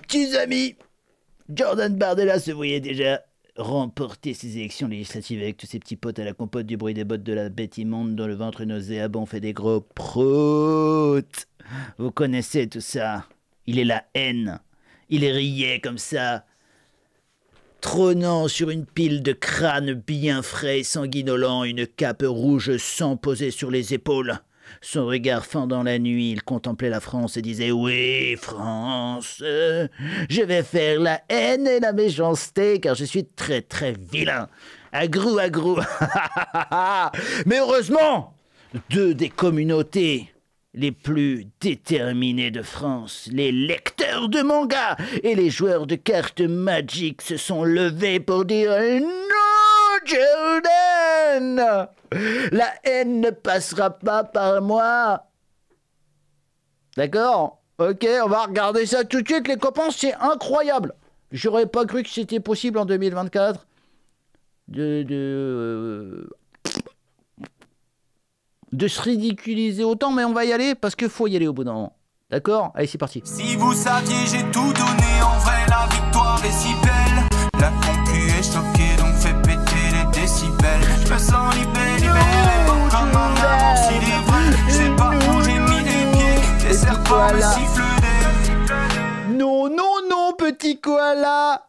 petits amis Jordan Bardella se voyait déjà remporter ses élections législatives avec tous ses petits potes à la compote du bruit des bottes de la bête immonde dans le ventre nauséabond ah fait des gros proutes. Vous connaissez tout ça. Il est la haine. Il riait comme ça, trônant sur une pile de crânes bien frais et sanguinolents, une cape rouge sans poser sur les épaules. Son regard fendant la nuit, il contemplait la France et disait Oui, France, je vais faire la haine et la méchanceté, car je suis très très vilain. Agrou, agrou. Mais heureusement, deux des communautés les plus déterminées de France, les lecteurs de manga et les joueurs de cartes magiques se sont levés pour dire Non, Jordan la haine ne passera pas par moi. D'accord Ok, on va regarder ça tout de suite, les copains, c'est incroyable. J'aurais pas cru que c'était possible en 2024 de, de, euh, de se ridiculiser autant, mais on va y aller parce que faut y aller au bout d'un moment. D'accord Allez, c'est parti. Si vous saviez, j'ai tout donné en vrai, la victoire est si belle. La concu est choquée. Non, non, non, petit koala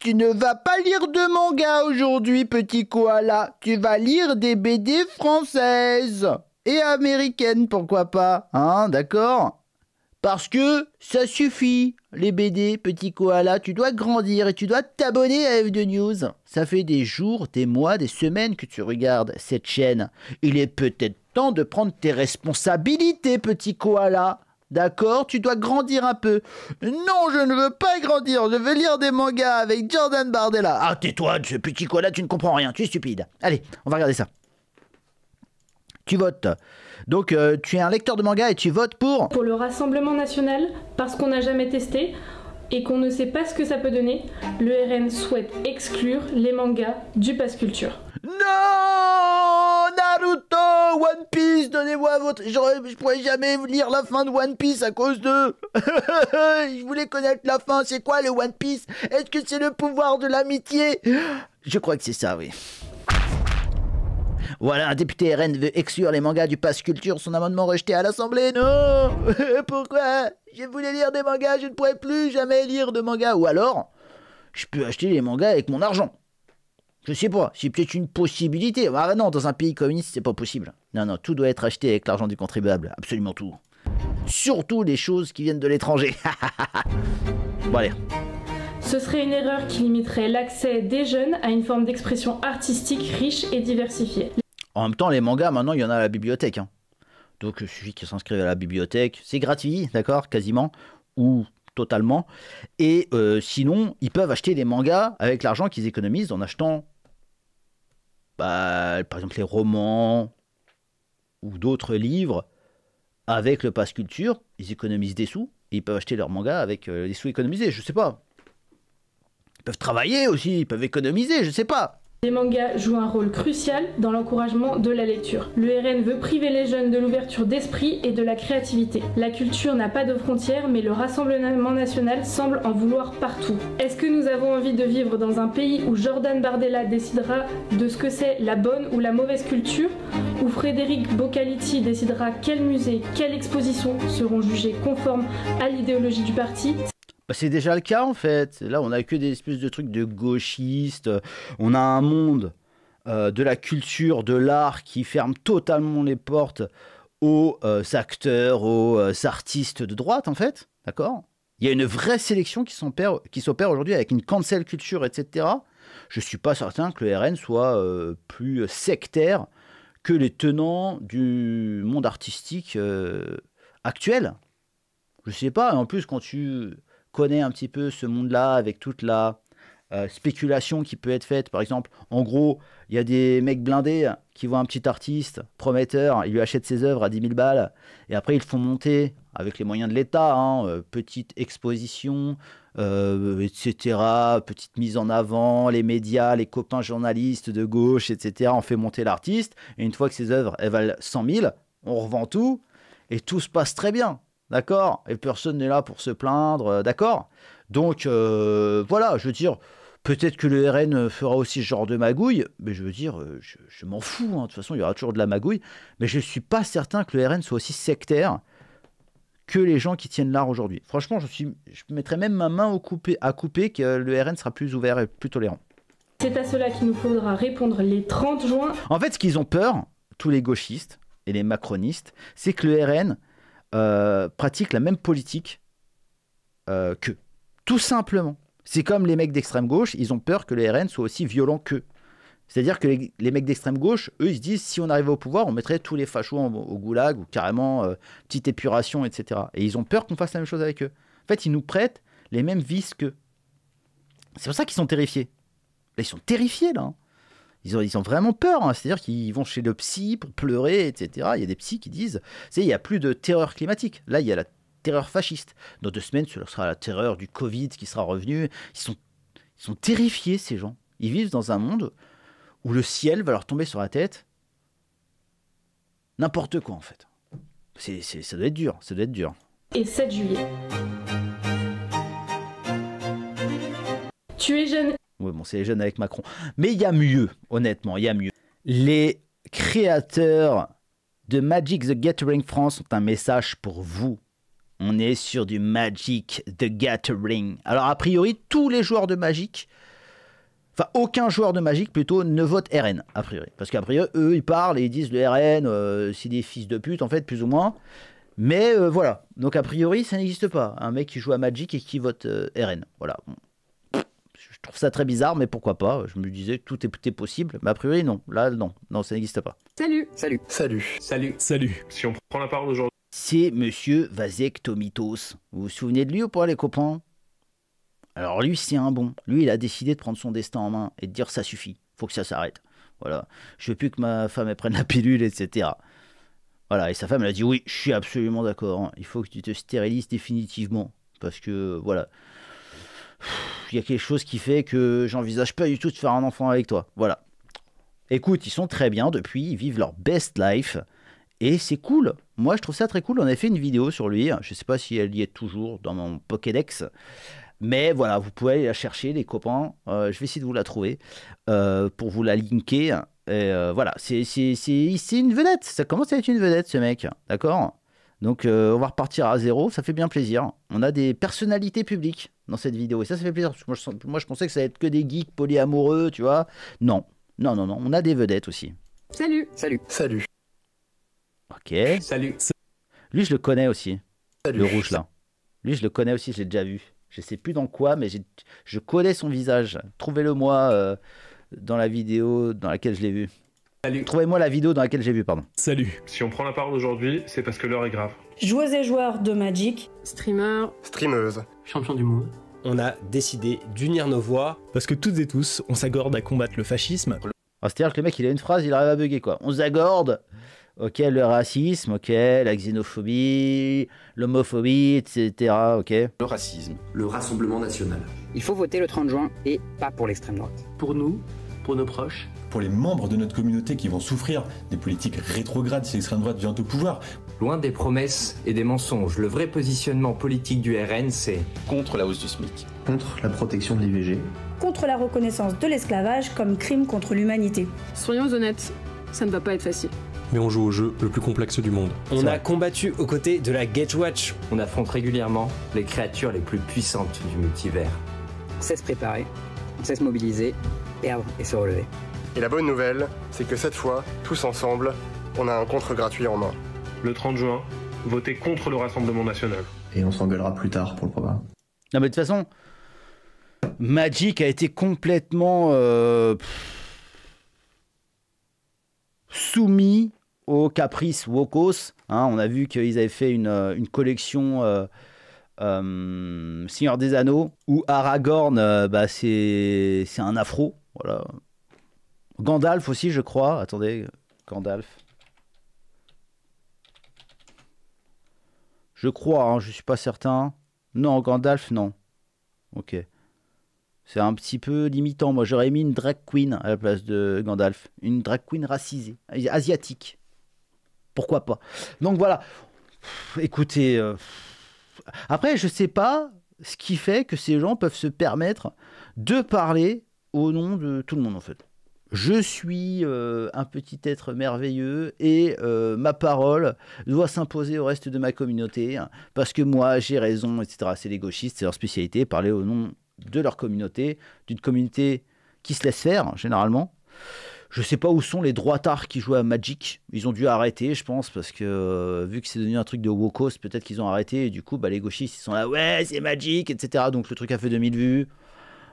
tu ne vas pas lire de manga aujourd'hui, petit koala. Tu vas lire des BD françaises. Et américaines, pourquoi pas. Hein, d'accord parce que ça suffit, les BD, petit koala, tu dois grandir et tu dois t'abonner à F2 News. Ça fait des jours, des mois, des semaines que tu regardes cette chaîne. Il est peut-être temps de prendre tes responsabilités, petit koala. D'accord, tu dois grandir un peu. Non, je ne veux pas grandir, je veux lire des mangas avec Jordan Bardella. Ah, tais-toi, ce petit koala, tu ne comprends rien, tu es stupide. Allez, on va regarder ça. Tu votes donc euh, tu es un lecteur de manga et tu votes pour Pour le Rassemblement national, parce qu'on n'a jamais testé et qu'on ne sait pas ce que ça peut donner, le RN souhaite exclure les mangas du Passe culture. Non Naruto One Piece Donnez-moi votre... Je, je pourrais jamais lire la fin de One Piece à cause de... je voulais connaître la fin. C'est quoi le One Piece Est-ce que c'est le pouvoir de l'amitié Je crois que c'est ça, oui. Voilà, un député RN veut exclure les mangas du pass culture, son amendement rejeté à l'Assemblée. Non Pourquoi Je voulais lire des mangas, je ne pourrais plus jamais lire de mangas. Ou alors, je peux acheter les mangas avec mon argent. Je sais pas, c'est peut-être une possibilité. Ah non, dans un pays communiste, c'est pas possible. Non, non, tout doit être acheté avec l'argent du contribuable, absolument tout. Surtout les choses qui viennent de l'étranger. bon allez. Ce serait une erreur qui limiterait l'accès des jeunes à une forme d'expression artistique riche et diversifiée. En même temps, les mangas, maintenant, il y en a à la bibliothèque. Hein. Donc, il suffit qu'ils s'inscrivent à la bibliothèque. C'est gratuit, d'accord Quasiment. Ou totalement. Et euh, sinon, ils peuvent acheter des mangas avec l'argent qu'ils économisent en achetant, bah, par exemple, les romans ou d'autres livres avec le pass culture. Ils économisent des sous et ils peuvent acheter leurs mangas avec euh, les sous économisés. Je sais pas. Ils peuvent travailler aussi, ils peuvent économiser, je sais pas. Les mangas jouent un rôle crucial dans l'encouragement de la lecture. Le RN veut priver les jeunes de l'ouverture d'esprit et de la créativité. La culture n'a pas de frontières, mais le Rassemblement national semble en vouloir partout. Est-ce que nous avons envie de vivre dans un pays où Jordan Bardella décidera de ce que c'est la bonne ou la mauvaise culture Où Frédéric Bocaliti décidera quel musée, quelle exposition seront jugées conformes à l'idéologie du parti bah, c'est déjà le cas en fait. Là, on a que des espèces de trucs de gauchistes. On a un monde euh, de la culture, de l'art qui ferme totalement les portes aux euh, acteurs, aux euh, artistes de droite en fait. D'accord Il y a une vraie sélection qui s'opère aujourd'hui avec une cancel culture, etc. Je ne suis pas certain que le RN soit plus sectaire que les tenants du monde artistique actuel. Je sais pas, en plus quand tu connaît un petit peu ce monde-là avec toute la euh, spéculation qui peut être faite. Par exemple, en gros, il y a des mecs blindés qui voient un petit artiste prometteur, ils lui achètent ses œuvres à 10 000 balles, et après ils font monter avec les moyens de l'État, hein, euh, petite exposition, euh, etc., petite mise en avant, les médias, les copains journalistes de gauche, etc., on fait monter l'artiste, et une fois que ses œuvres, elles valent 100 000, on revend tout, et tout se passe très bien. D'accord Et personne n'est là pour se plaindre, euh, d'accord Donc euh, voilà, je veux dire, peut-être que le RN fera aussi ce genre de magouille, mais je veux dire, euh, je, m'en fous, hein. de toute façon, il y aura toujours de la magouille, mais je ne suis pas certain que le RN soit aussi sectaire que les gens qui tiennent l'art aujourd'hui. Franchement, je, suis, je mettrais même ma main au coupé, à couper que le RN sera plus ouvert et plus tolérant. C'est à cela qu'il nous faudra répondre les 30 juin. En fait, ce qu'ils ont peur, tous les gauchistes et les macronistes, c'est que le RN euh, pratiquent la même politique euh, qu'eux. Tout simplement. C'est comme les mecs d'extrême gauche, ils ont peur que les RN soient aussi violents qu'eux. C'est-à-dire que les, mecs d'extrême gauche, eux, ils se disent si on arrivait au pouvoir, on mettrait tous les fachos au goulag ou carrément euh, petite épuration, etc. Et ils ont peur qu'on fasse la même chose avec eux. En fait, ils nous prêtent les mêmes vices qu'eux. C'est pour ça qu'ils sont terrifiés. ils sont terrifiés, là. Hein. Ils ont, ils ont vraiment peur, hein. c'est-à-dire qu'ils vont chez le psy pour pleurer, etc. Il y a des psys qui disent, il n'y a plus de terreur climatique. Là, il y a la terreur fasciste. Dans deux semaines, ce sera la terreur du Covid qui sera revenue. Ils sont, ils sont terrifiés, ces gens. Ils vivent dans un monde où le ciel va leur tomber sur la tête. N'importe quoi, en fait. ça doit être dur, ça doit être dur. Et 7 juillet. Tu es jeune bon, c'est les jeunes avec Macron. Mais il y a mieux, honnêtement, il y a mieux. Les créateurs de Magic the Gathering France ont un message pour vous. On est sur du Magic the Gathering. Alors, a priori, tous les joueurs de Magic, enfin, aucun joueur de Magic plutôt, ne vote RN, a priori. Parce qu'a priori, eux, ils parlent et ils disent le RN, euh, c'est des fils de pute, en fait, plus ou moins. Mais euh, voilà. Donc, a priori, ça n'existe pas. Un mec qui joue à Magic et qui vote euh, RN. Voilà. Je trouve ça très bizarre, mais pourquoi pas Je me disais, tout est possible, mais a priori, non. Là, non, non, ça n'existe pas. Salut Salut Salut Salut Salut Si on prend la parole aujourd'hui... C'est monsieur Vasek Tomitos. Vous vous souvenez de lui ou pas, les copains Alors, lui, c'est un bon. Lui, il a décidé de prendre son destin en main et de dire, ça suffit, faut que ça s'arrête. Voilà, je veux plus que ma femme elle prenne la pilule, etc. Voilà, et sa femme, elle a dit, oui, je suis absolument d'accord, hein. il faut que tu te stérilises définitivement, parce que, voilà il y a quelque chose qui fait que j'envisage pas du tout de faire un enfant avec toi. Voilà. Écoute, ils sont très bien depuis, ils vivent leur best life. Et c'est cool. Moi, je trouve ça très cool. On a fait une vidéo sur lui. Je sais pas si elle y est toujours dans mon Pokédex. Mais voilà, vous pouvez aller la chercher, les copains. Euh, je vais essayer de vous la trouver euh, pour vous la linker. Et euh, voilà, c'est une vedette. Ça commence à être une vedette, ce mec. D'accord donc euh, on va repartir à zéro, ça fait bien plaisir. On a des personnalités publiques dans cette vidéo et ça, ça fait plaisir. moi, je, pensais que ça allait être que des geeks polyamoureux, tu vois. Non, non, non, non, on a des vedettes aussi. Salut. Salut. Salut. Ok. Salut. Lui, je le connais aussi. Le rouge là. Lui, je le connais aussi, je l'ai déjà vu. Je sais plus dans quoi, mais je connais son visage. Trouvez-le moi euh, dans la vidéo dans laquelle je l'ai vu. Salut. Trouvez-moi la vidéo dans laquelle j'ai vu, pardon. Salut. Si on prend la parole aujourd'hui, c'est parce que l'heure est grave. Joueuse et joueur de Magic. Streamer. Streameuse. Champion du monde. On a décidé d'unir nos voix parce que toutes et tous, on s'agorde à combattre le fascisme. Oh, c'est-à-dire que le mec, il a une phrase, il arrive à bugger quoi. On s'agorde, ok, le racisme, ok, la xénophobie, l'homophobie, etc., ok. Le racisme, le rassemblement national. Il faut voter le 30 juin et pas pour l'extrême droite. Pour nous, pour nos proches, pour les membres de notre communauté qui vont souffrir des politiques rétrogrades si l'extrême droite vient au pouvoir. Loin des promesses et des mensonges, le vrai positionnement politique du RN, c'est contre la hausse du SMIC, contre la protection de l'IVG, contre la reconnaissance de l'esclavage comme crime contre l'humanité. Soyons honnêtes, ça ne va pas être facile mais on joue au jeu le plus complexe du monde. On a combattu aux côtés de la Watch. On affronte régulièrement les créatures les plus puissantes du multivers. On se préparer, on se mobiliser, perdre et se relever. Et la bonne nouvelle, c'est que cette fois, tous ensemble, on a un contre gratuit en main. Le 30 juin, votez contre le Rassemblement national. Et on s'engueulera plus tard pour le programme. Non mais de toute façon, Magic a été complètement euh, soumis aux caprices Wokos. Hein. on a vu qu'ils avaient fait une, euh, collection euh, Seigneur des Anneaux où Aragorn, bah, c'est un afro. Voilà. Gandalf aussi, je crois. Attendez, Gandalf. Je crois, hein, je suis pas certain. Non, Gandalf, non. Ok. C'est un petit peu limitant. Moi, j'aurais mis une drag queen à la place de Gandalf. Une drag queen racisée, asiatique. Pourquoi pas Donc voilà. écoutez. Euh, Après, je sais pas ce qui fait que ces gens peuvent se permettre de parler au nom de tout le monde, en fait je suis euh, un petit être merveilleux et euh, ma parole doit s'imposer au reste de ma communauté hein, parce que moi j'ai raison, etc. C'est les gauchistes, c'est leur spécialité, parler au nom de leur communauté, d'une communauté qui se laisse faire généralement. Je sais pas où sont les droitards qui jouent à Magic. Ils ont dû arrêter, je pense, parce que euh, vu que c'est devenu un truc de wokos, peut-être qu'ils ont arrêté. Et du coup, bah, les gauchistes, ils sont là, ouais, c'est Magic, etc. Donc le truc a fait 2000 vues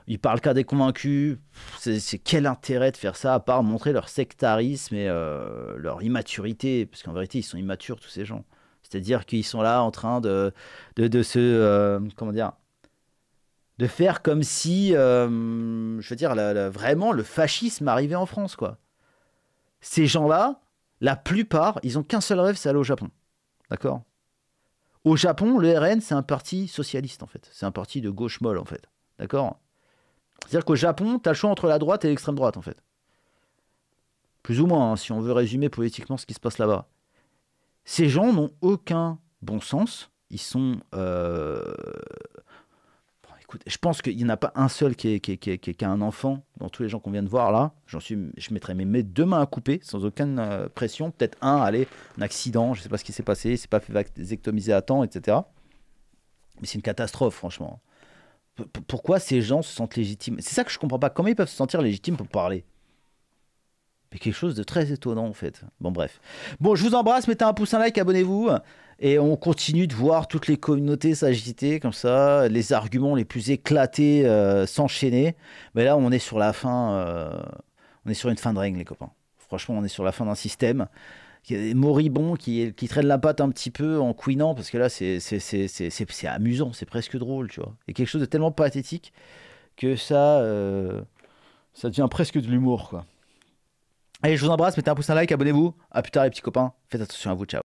ils parlent qu'à des convaincus. C'est quel intérêt de faire ça à part montrer leur sectarisme et euh, leur immaturité Parce qu'en vérité, ils sont immatures, tous ces gens. C'est-à-dire qu'ils sont là en train de, de, de se. Euh, comment dire De faire comme si. Euh, je veux dire, vraiment, le fascisme arrivait en France, quoi. Ces gens-là, la plupart, ils ont qu'un seul rêve, c'est aller au Japon. D'accord Au Japon, le RN, c'est un parti socialiste, en fait. C'est un parti de gauche molle, en fait. D'accord c'est-à-dire qu'au Japon, tu as le choix entre la droite et l'extrême droite, en fait. Plus ou moins, hein, si on veut résumer politiquement ce qui se passe là-bas. Ces gens n'ont aucun bon sens. Ils sont. Euh, écoute, je pense qu'il n'y en a pas un seul qui, a un enfant dans tous les gens qu'on vient de voir là. J'en suis, je mettrais mes deux mains à couper sans aucune euh, pression. Peut-être un, allez, un accident, je ne sais pas ce qui s'est passé, C'est pas fait vasectomiser à temps, etc. Mais c'est une catastrophe, franchement pourquoi ces gens se sentent légitimes C'est ça que je comprends pas. Comment ils peuvent se sentir légitimes pour parler Mais quelque chose de très étonnant en fait. Bon bref. Bon, je vous embrasse, mettez un pouce, un like, abonnez-vous. Et on continue de voir toutes les communautés s'agiter comme ça, les arguments les plus éclatés euh, s'enchaîner. Mais là, on est sur la fin. Euh, on est sur une fin de règne, les copains. Franchement, on est sur la fin d'un système moribond qui, qui traîne la patte un petit peu en couinant, parce que là, c'est amusant, c'est presque drôle, tu vois. Et quelque chose de tellement pathétique que ça, euh, ça devient presque de l'humour, quoi. Allez, je vous embrasse, mettez un pouce, un like, abonnez-vous. À plus tard, les petits copains. Faites attention à vous, ciao.